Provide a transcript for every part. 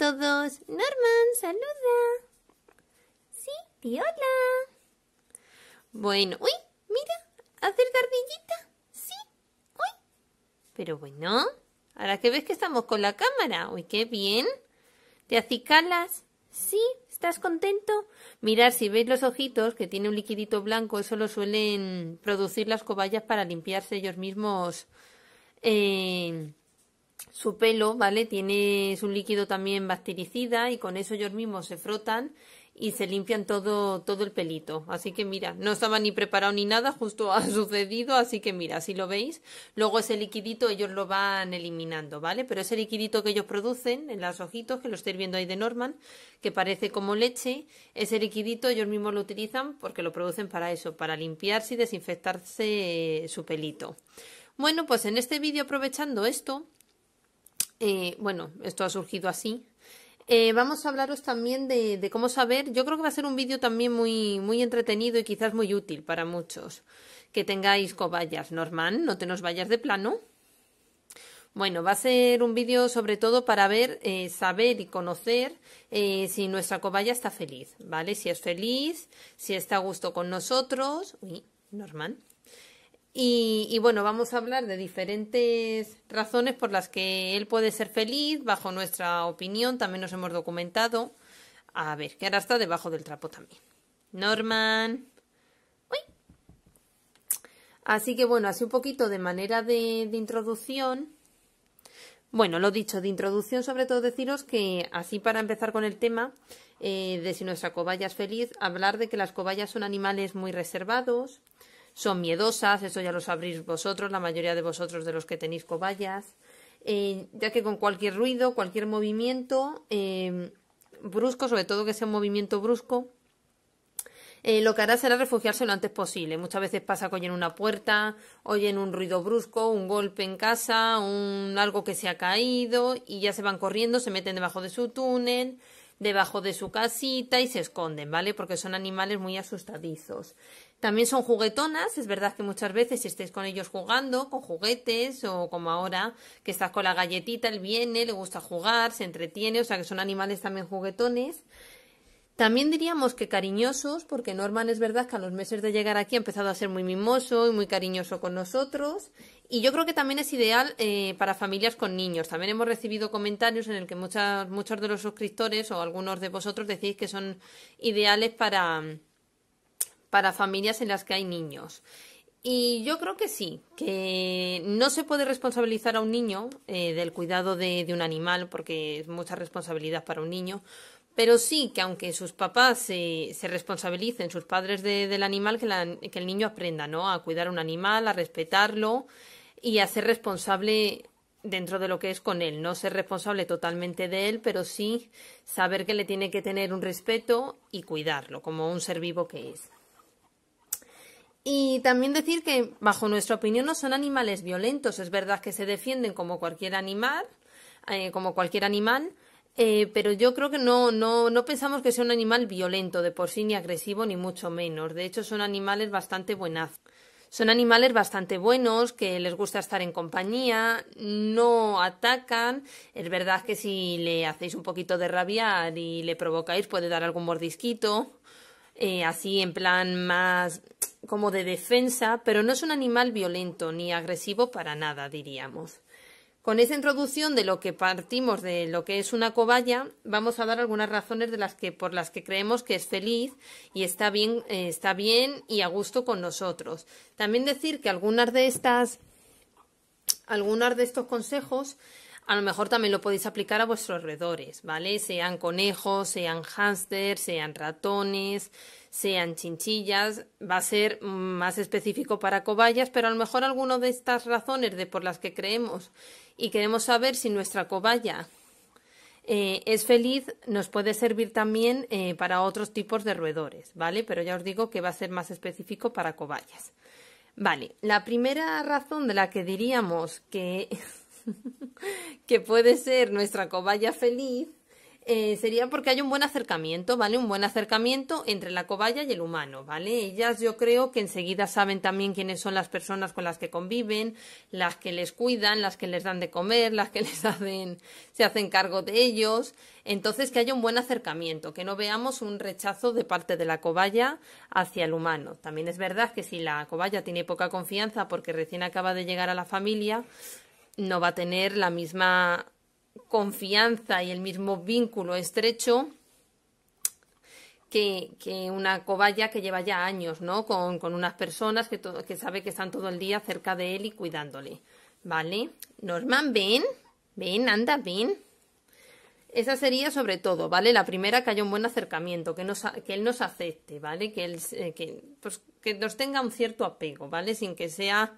todos. Norman, saluda. Sí, y hola. Bueno, uy, mira, hacer gardillita. Sí, uy. Pero bueno, ahora que ves que estamos con la cámara. Uy, qué bien. ¿Te acicalas? Sí, ¿estás contento? mirad, si veis los ojitos, que tiene un liquidito blanco, eso lo suelen producir las cobayas para limpiarse ellos mismos eh, su pelo, ¿vale? Tiene, un líquido también bactericida y con eso ellos mismos se frotan y se limpian todo, todo el pelito. Así que mira, no estaba ni preparado ni nada, justo ha sucedido, así que mira, si lo veis, luego ese liquidito ellos lo van eliminando, ¿vale? Pero ese liquidito que ellos producen en las ojitos que lo estáis viendo ahí de Norman, que parece como leche, ese liquidito ellos mismos lo utilizan porque lo producen para eso, para limpiarse y desinfectarse su pelito. Bueno, pues en este vídeo aprovechando esto, eh, bueno, esto ha surgido así. Eh, vamos a hablaros también de, cómo saber. Yo creo que va a ser un vídeo también muy, muy entretenido y quizás muy útil para muchos. Que tengáis cobayas, Norman, no te nos vayas de plano. Bueno, va a ser un vídeo sobre todo para ver, eh, saber y conocer si nuestra cobaya está feliz, ¿vale? Si es feliz, si está a gusto con nosotros. Uy, Norman. Y, bueno, vamos a hablar de diferentes razones por las que él puede ser feliz, bajo nuestra opinión, también nos hemos documentado. A ver, que ahora está debajo del trapo también. Norman. Así que bueno, así un poquito de manera de, introducción. Bueno, lo dicho, de introducción sobre todo deciros que así para empezar con el tema eh, de si nuestra cobaya es feliz, hablar de que las cobayas son animales muy reservados, son miedosas, eso ya lo sabréis vosotros, la mayoría de vosotros de los que tenéis cobayas, eh, ya que con cualquier ruido, cualquier movimiento eh, brusco, sobre todo que sea un movimiento brusco, eh, lo que hará será refugiarse lo antes posible. Muchas veces pasa que oyen una puerta, oyen un ruido brusco, un golpe en casa, un algo que se ha caído y ya se van corriendo, se meten debajo de su túnel, debajo de su casita y se esconden, ¿vale? Porque son animales muy asustadizos. También son juguetonas, es verdad que muchas veces si estés con ellos jugando, con juguetes o como ahora, que estás con la galletita, él viene, le gusta jugar, se entretiene, o sea que son animales también juguetones. También diríamos que cariñosos, porque Norman es verdad que a los meses de llegar aquí ha empezado a ser muy mimoso y muy cariñoso con nosotros. Y yo creo que también es ideal eh, para familias con niños. También hemos recibido comentarios en el que muchas, muchos de los suscriptores o algunos de vosotros decís que son ideales para, para familias en las que hay niños. Y yo creo que sí, que no se puede responsabilizar a un niño eh, del cuidado de, un animal, porque es mucha responsabilidad para un niño, pero sí que aunque sus papás se, responsabilicen, sus padres del animal, que, el niño aprenda ¿no? a cuidar un animal, a respetarlo y a ser responsable dentro de lo que es con él, no ser responsable totalmente de él, pero sí saber que le tiene que tener un respeto y cuidarlo como un ser vivo que es. Y también decir que, bajo nuestra opinión, no son animales violentos. Es verdad que se defienden como cualquier animal, eh, como cualquier animal, eh, pero yo creo que no, no, no pensamos que sea un animal violento de por sí, ni agresivo, ni mucho menos. De hecho, son animales bastante buenas Son animales bastante buenos, que les gusta estar en compañía, no atacan. Es verdad que si le hacéis un poquito de rabiar y le provocáis, puede dar algún mordisquito. Eh, así en plan más como de defensa, pero no es un animal violento ni agresivo para nada, diríamos. Con esa introducción de lo que partimos de lo que es una cobaya, vamos a dar algunas razones de las que, por las que creemos que es feliz y está bien, eh, está bien y a gusto con nosotros. También decir que algunas de estas, algunos de estos consejos, a lo mejor también lo podéis aplicar a vuestros alrededores, ¿vale? Sean conejos, sean hámsters, sean ratones, sean chinchillas, va a ser más específico para cobayas, pero a lo mejor alguna de estas razones de por las que creemos y queremos saber si nuestra cobaya eh, es feliz, nos puede servir también eh, para otros tipos de roedores, ¿vale? Pero ya os digo que va a ser más específico para cobayas. Vale, la primera razón de la que diríamos que, que puede ser nuestra cobaya feliz eh, sería porque hay un buen acercamiento, ¿vale? Un buen acercamiento entre la cobaya y el humano, ¿vale? Ellas yo creo que enseguida saben también quiénes son las personas con las que conviven, las que les cuidan, las que les dan de comer, las que les hacen, se hacen cargo de ellos. Entonces, que haya un buen acercamiento, que no veamos un rechazo de parte de la cobaya hacia el humano. También es verdad que si la cobaya tiene poca confianza porque recién acaba de llegar a la familia, no va a tener la misma confianza y el mismo vínculo estrecho que, que, una cobaya que lleva ya años, ¿no? Con, unas personas que, que sabe que están todo el día cerca de él y cuidándole, ¿vale? Norman, ven, ven, anda, ven. Esa sería sobre todo, ¿vale? La primera, que haya un buen acercamiento, que, nos, que él nos acepte, ¿vale? Que, él, pues, que nos tenga un cierto apego, ¿vale? Sin que sea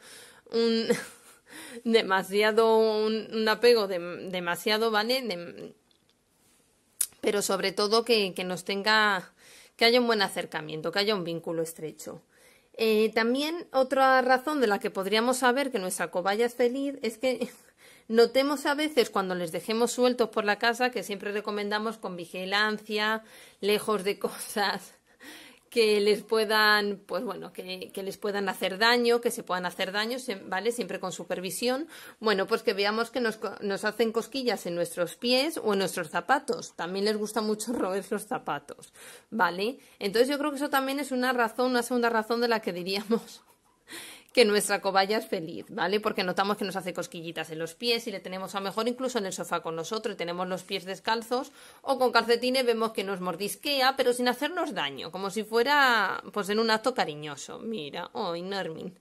un demasiado, un, apego demasiado, ¿vale? pero sobre todo que, que, nos tenga, que haya un buen acercamiento, que haya un vínculo estrecho. Eh, también otra razón de la que podríamos saber que nuestra cobaya es feliz es que Notemos a veces cuando les dejemos sueltos por la casa, que siempre recomendamos con vigilancia, lejos de cosas que les puedan, pues bueno, que, les puedan hacer daño, que se puedan hacer daño, ¿vale? Siempre con supervisión. Bueno, pues que veamos que nos, nos hacen cosquillas en nuestros pies o en nuestros zapatos. También les gusta mucho roer los zapatos, ¿vale? Entonces yo creo que eso también es una razón, una segunda razón de la que diríamos que nuestra cobaya es feliz, ¿vale? Porque notamos que nos hace cosquillitas en los pies y le tenemos a mejor incluso en el sofá con nosotros y tenemos los pies descalzos o con calcetines vemos que nos mordisquea pero sin hacernos daño, como si fuera pues en un acto cariñoso. Mira, oh, Normin.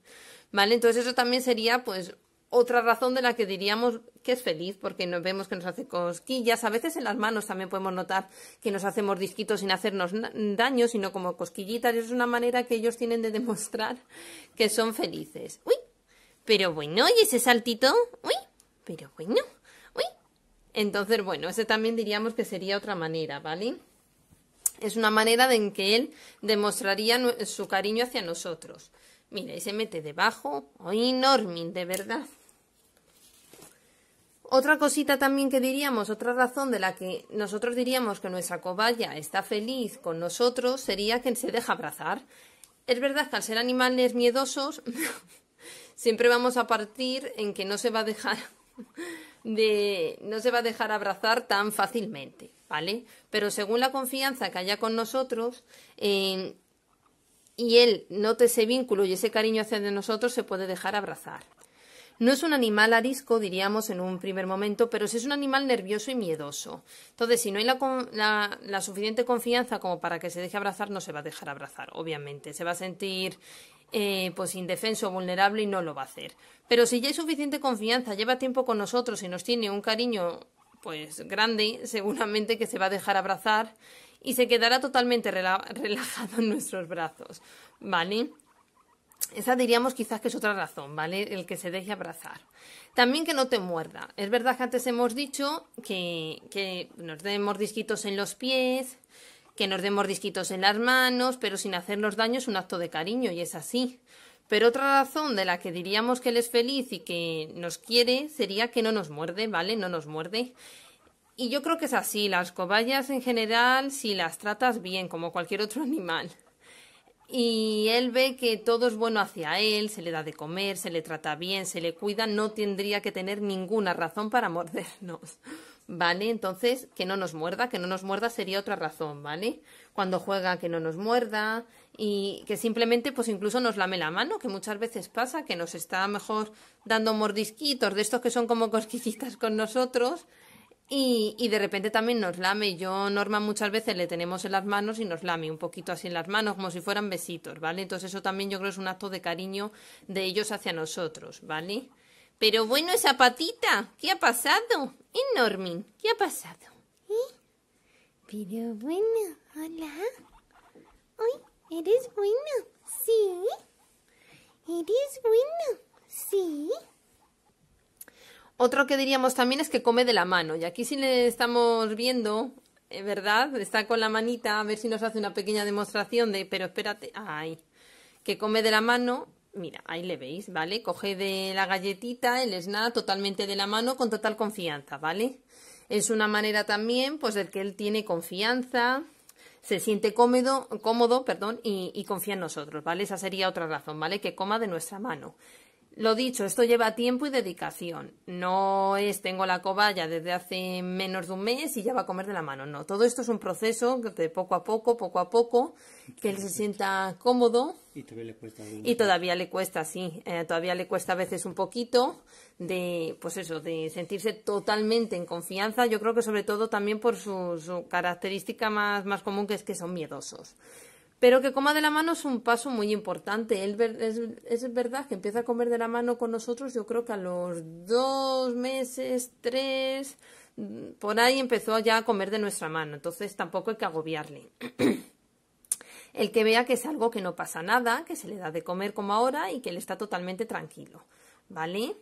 ¿Vale? Entonces eso también sería pues otra razón de la que diríamos que es feliz, porque nos vemos que nos hace cosquillas. A veces en las manos también podemos notar que nos hacemos disquitos sin hacernos daño, sino como cosquillitas. Es una manera que ellos tienen de demostrar que son felices. ¡Uy! Pero bueno, ¿y ese saltito? ¡Uy! Pero bueno, ¡uy! Entonces, bueno, ese también diríamos que sería otra manera, ¿vale? Es una manera en que él demostraría su cariño hacia nosotros. Mira, y se mete debajo. Uy, Normin, de verdad! Otra cosita también que diríamos, otra razón de la que nosotros diríamos que nuestra cobaya está feliz con nosotros sería que se deja abrazar. Es verdad que al ser animales miedosos, siempre vamos a partir en que no se va a dejar de no se va a dejar abrazar tan fácilmente, ¿vale? Pero según la confianza que haya con nosotros, eh, y él note ese vínculo y ese cariño hacia de nosotros, se puede dejar abrazar. No es un animal arisco, diríamos en un primer momento, pero es un animal nervioso y miedoso. Entonces, si no hay la, suficiente confianza como para que se deje abrazar, no se va a dejar abrazar, obviamente. Se va a sentir eh, pues indefenso, vulnerable y no lo va a hacer. Pero si ya hay suficiente confianza, lleva tiempo con nosotros y nos tiene un cariño pues grande, seguramente que se va a dejar abrazar y se quedará totalmente relajado en nuestros brazos, ¿vale? Esa diríamos quizás que es otra razón, ¿vale? El que se deje abrazar. También que no te muerda. Es verdad que antes hemos dicho que, nos demos mordisquitos en los pies, que nos demos mordisquitos en las manos, pero sin hacernos daño es un acto de cariño y es así. Pero otra razón de la que diríamos que él es feliz y que nos quiere sería que no nos muerde, ¿vale? No nos muerde. Y yo creo que es así, las cobayas en general, si las tratas bien, como cualquier otro animal, y él ve que todo es bueno hacia él, se le da de comer, se le trata bien, se le cuida, no tendría que tener ninguna razón para mordernos, ¿vale? Entonces, que no nos muerda, que no nos muerda sería otra razón, ¿vale? Cuando juega, que no nos muerda y que simplemente, pues incluso nos lame la mano, que muchas veces pasa, que nos está mejor dando mordisquitos de estos que son como cosquillitas con nosotros y, de repente también nos lame. Yo, Norma, muchas veces le tenemos en las manos y nos lame un poquito así en las manos, como si fueran besitos, ¿vale? Entonces eso también yo creo es un acto de cariño de ellos hacia nosotros, ¿vale? Pero bueno, esa patita, ¿qué ha pasado? Normin? ¿Qué ha pasado? ¿Eh? Pero bueno, hola. eres bueno, sí. Eres bueno, sí. Otro que diríamos también es que come de la mano. Y aquí sí le estamos viendo, eh, ¿verdad? Está con la manita, a ver si nos hace una pequeña demostración de, pero espérate, ay, que come de la mano. Mira, ahí le veis, ¿vale? Coge de la galletita, el nada, totalmente de la mano, con total confianza, ¿vale? Es una manera también, pues, de que él tiene confianza, se siente cómodo, cómodo perdón, y, y, confía en nosotros, ¿vale? Esa sería otra razón, ¿vale? Que coma de nuestra mano. Lo dicho, esto lleva tiempo y dedicación. No es tengo la cobaya desde hace menos de un mes y ya va a comer de la mano. No, todo esto es un proceso de poco a poco, poco a poco, que él se sienta cómodo. Y todavía le cuesta. Y todavía le cuesta, sí. Eh, todavía le cuesta a veces un poquito de, pues eso, de sentirse totalmente en confianza. Yo creo que sobre todo también por su, su característica más común que es que son miedosos pero que coma de la mano es un paso muy importante. es, es, verdad que empieza a comer de la mano con nosotros, yo creo que a los dos meses, tres, por ahí empezó ya a comer de nuestra mano, entonces tampoco hay que agobiarle. El que vea que es algo que no pasa nada, que se le da de comer como ahora y que él está totalmente tranquilo, ¿vale?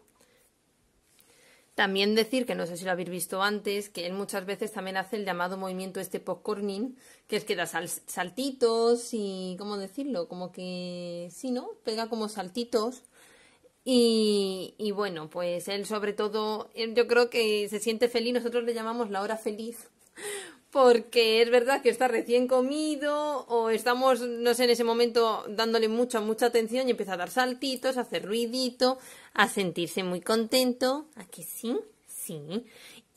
También decir, que no sé si lo habéis visto antes, que él muchas veces también hace el llamado movimiento este popcorning, que es que da saltitos y, ¿cómo decirlo? Como que, sí, ¿no? Pega como saltitos. Y, y, bueno, pues él sobre todo, yo creo que se siente feliz, nosotros le llamamos la hora feliz, porque es verdad que está recién comido o estamos, no sé, en ese momento dándole mucha, mucha atención y empieza a dar saltitos, a hacer ruidito, a sentirse muy contento. aquí sí? Sí.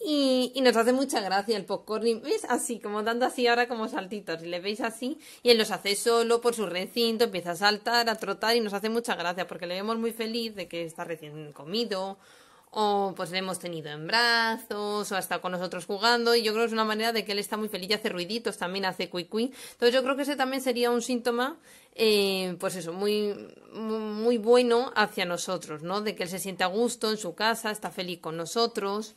Y, y, nos hace mucha gracia el popcorn. ¿Ves? Así, como dando así ahora como saltitos. Y le veis así. Y él los hace solo por su recinto. Empieza a saltar, a trotar. Y nos hace mucha gracia porque le vemos muy feliz de que está recién comido o pues le hemos tenido en brazos o hasta con nosotros jugando y yo creo que es una manera de que él está muy feliz y hace ruiditos también hace cuicui entonces yo creo que ese también sería un síntoma eh, pues eso muy muy bueno hacia nosotros no de que él se siente a gusto en su casa está feliz con nosotros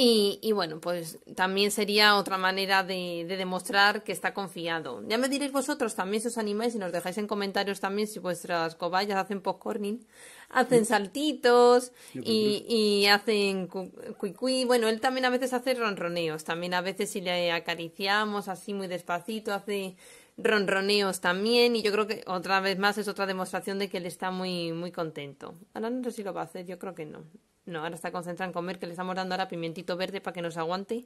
y, y, bueno, pues también sería otra manera de, demostrar que está confiado. Ya me diréis vosotros también si os animáis y nos dejáis en comentarios también si vuestras cobayas hacen popcorning hacen saltitos y, y hacen cuicui, Bueno, él también a veces hace ronroneos, también a veces si le acariciamos así muy despacito hace ronroneos también y yo creo que otra vez más es otra demostración de que él está muy muy contento. Ahora no sé si lo va a hacer, yo creo que no. No, ahora está concentrado en comer, que le estamos dando ahora pimentito verde para que nos aguante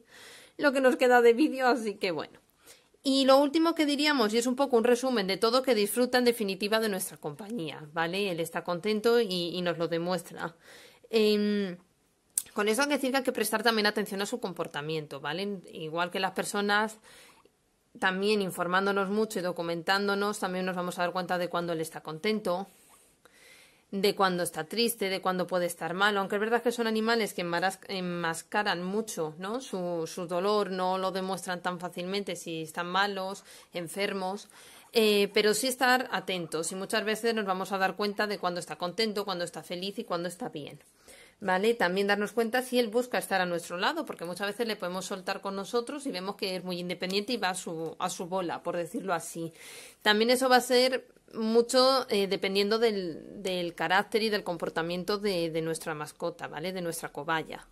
lo que nos queda de vídeo, así que bueno. Y lo último que diríamos, y es un poco un resumen de todo, que disfruta en definitiva de nuestra compañía, ¿vale? Él está contento y, nos lo demuestra. Em, con eso hay que decir que hay que prestar también atención a su comportamiento, ¿vale? Igual que las personas, también informándonos mucho y documentándonos, también nos vamos a dar cuenta de cuándo él está contento, de cuando está triste, de cuando puede estar malo, aunque es verdad que son animales que enmascaran mucho ¿no? su, su dolor, no lo demuestran tan fácilmente si están malos, enfermos, eh, pero sí estar atentos y muchas veces nos vamos a dar cuenta de cuando está contento, cuando está feliz y cuando está bien. ¿Vale? También darnos cuenta si él busca estar a nuestro lado, porque muchas veces le podemos soltar con nosotros y vemos que es muy independiente y va a su, a su bola, por decirlo así. También eso va a ser mucho eh, dependiendo del, carácter y del comportamiento de, nuestra mascota, ¿vale? De nuestra cobaya.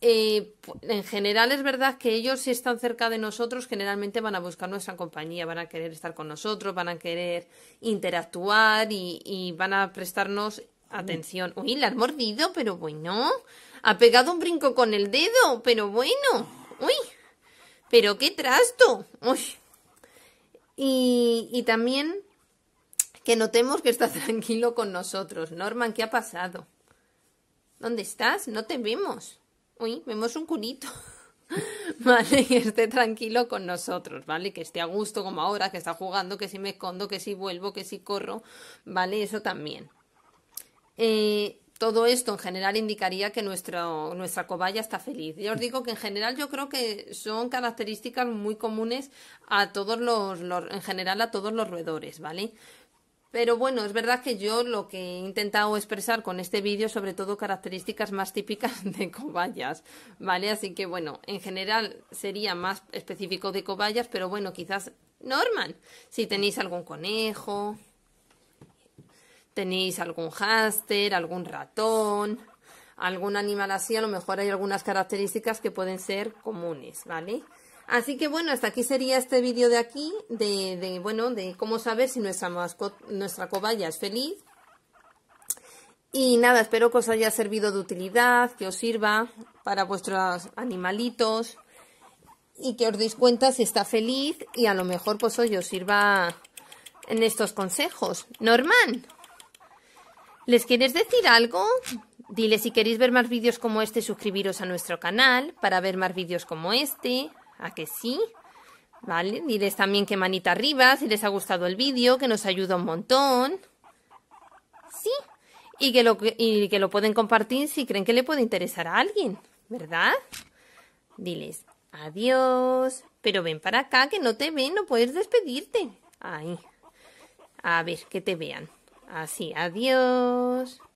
Eh, en general es verdad que ellos si están cerca de nosotros generalmente van a buscar nuestra compañía, van a querer estar con nosotros, van a querer interactuar y, van a prestarnos atención. Uy, la han mordido, pero bueno. Ha pegado un brinco con el dedo, pero bueno. Uy, pero qué trasto. Uy. y también que notemos que está tranquilo con nosotros. Norman, ¿qué ha pasado? ¿Dónde estás? No te vemos. Uy, vemos un cunito. Vale, que esté tranquilo con nosotros, ¿vale? Que esté a gusto como ahora, que está jugando, que si me escondo, que si vuelvo, que si corro, ¿vale? Eso también. Eh, todo esto en general indicaría que nuestra cobaya está feliz. Yo os digo que en general yo creo que son características muy comunes a todos los en general a todos los roedores, ¿vale? Pero bueno, es verdad que yo lo que he intentado expresar con este vídeo, sobre todo características más típicas de cobayas, ¿vale? Así que bueno, en general sería más específico de cobayas, pero bueno, quizás Norman, si tenéis algún conejo, tenéis algún háster, algún ratón, algún animal así, a lo mejor hay algunas características que pueden ser comunes, ¿vale? Así que bueno, hasta aquí sería este vídeo de aquí, de, de, bueno, de cómo saber si nuestra, nuestra cobaya es feliz. Y nada, espero que os haya servido de utilidad, que os sirva para vuestros animalitos y que os deis cuenta si está feliz y a lo mejor pues hoy os sirva en estos consejos. Norman, ¿les quieres decir algo? Dile si queréis ver más vídeos como este, suscribiros a nuestro canal para ver más vídeos como este. ¿A que sí? Vale, diles también que manita arriba, si les ha gustado el vídeo, que nos ayuda un montón. Sí, y que, lo, que lo pueden compartir si creen que le puede interesar a alguien, ¿verdad? Diles, adiós, pero ven para acá, que no te ven, no puedes despedirte. Ahí. a ver, que te vean. Así, adiós.